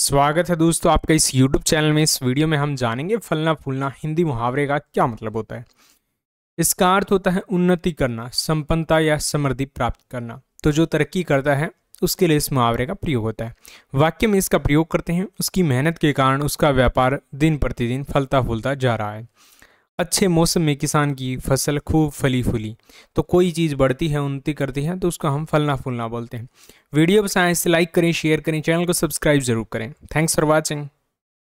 स्वागत है दोस्तों आपका इस YouTube चैनल में इस वीडियो में हम जानेंगे फलना फूलना हिंदी मुहावरे का क्या मतलब होता है इसका अर्थ होता है उन्नति करना संपन्नता या समृद्धि प्राप्त करना तो जो तरक्की करता है उसके लिए इस मुहावरे का प्रयोग होता है वाक्य में इसका प्रयोग करते हैं उसकी मेहनत के कारण उसका व्यापार दिन प्रतिदिन फलता फूलता जा रहा है अच्छे मौसम में किसान की फसल खूब फली फूली तो कोई चीज़ बढ़ती है उन्नति करती है तो उसका हम फलना फूलना बोलते हैं वीडियो पसंद आए इसे लाइक करें शेयर करें चैनल को सब्सक्राइब जरूर करें थैंक्स फॉर वॉचिंग